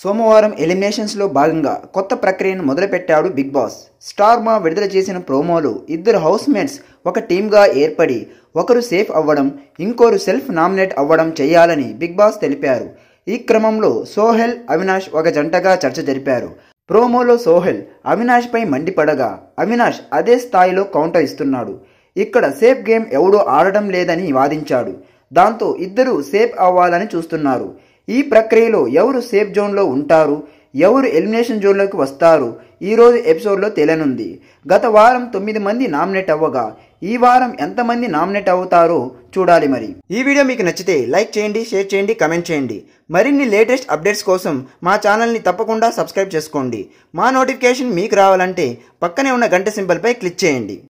సోమవారం ఎలిమినేషన్స్లో భాగంగా కొత్త ప్రక్రియను మొదలుపెట్టాడు బిగ్ బాస్ స్టార్మా విడుదల చేసిన ప్రోమోలు ఇద్దరు హౌస్మేట్స్ ఒక టీమ్గా ఏర్పడి ఒకరు సేఫ్ అవ్వడం ఇంకోరు సెల్ఫ్ నామినేట్ అవ్వడం చేయాలని బిగ్ బాస్ తెలిపారు ఈ క్రమంలో సోహెల్ అవినాష్ ఒక జంటగా చర్చ జరిపారు ప్రోమోలో సోహెల్ అవినాష్పై మండిపడగా అవినాష్ అదే స్థాయిలో కౌంటర్ ఇస్తున్నాడు ఇక్కడ సేఫ్ గేమ్ ఎవడూ ఆడడం లేదని వాదించాడు దాంతో ఇద్దరూ సేఫ్ అవ్వాలని చూస్తున్నారు ఈ ప్రక్రియలో ఎవరు సేఫ్ జోన్లో ఉంటారు ఎవరు ఎలిమినేషన్ జోన్లోకి వస్తారు ఈరోజు ఎపిసోడ్లో తేలనుంది గత వారం తొమ్మిది మంది నామినేట్ అవ్వగా ఈ వారం ఎంతమంది నామినేట్ అవుతారో చూడాలి మరి ఈ వీడియో మీకు నచ్చితే లైక్ చేయండి షేర్ చేయండి కమెంట్ చేయండి మరిన్ని లేటెస్ట్ అప్డేట్స్ కోసం మా ఛానల్ని తప్పకుండా సబ్స్క్రైబ్ చేసుకోండి మా నోటిఫికేషన్ మీకు రావాలంటే పక్కనే ఉన్న గంట సింబల్పై క్లిక్ చేయండి